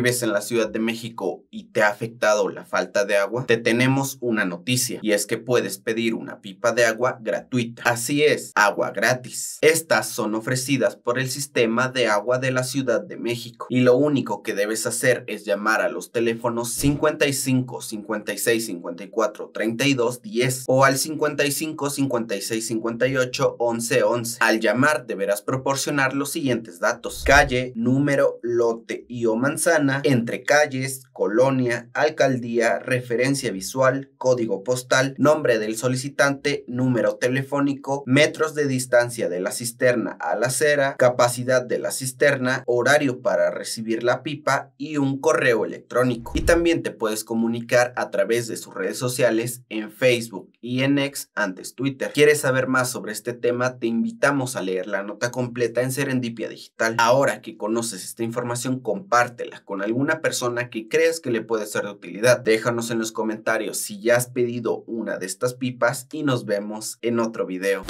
vives en la Ciudad de México y te ha afectado la falta de agua, te tenemos una noticia y es que puedes pedir una pipa de agua gratuita. Así es, agua gratis. Estas son ofrecidas por el sistema de agua de la Ciudad de México y lo único que debes hacer es llamar a los teléfonos 55 56 54 32 10 o al 55 56 58 11 11. Al llamar deberás proporcionar los siguientes datos: calle, número, lote y o manzana entre calles, colonia, alcaldía, referencia visual, código postal, nombre del solicitante, número telefónico, metros de distancia de la cisterna a la acera, capacidad de la cisterna, horario para recibir la pipa y un correo electrónico. Y también te puedes comunicar a través de sus redes sociales en Facebook, y en ex antes Twitter. ¿Quieres saber más sobre este tema? Te invitamos a leer la nota completa en Serendipia Digital. Ahora que conoces esta información, compártela con alguna persona que creas que le puede ser de utilidad. Déjanos en los comentarios si ya has pedido una de estas pipas y nos vemos en otro video.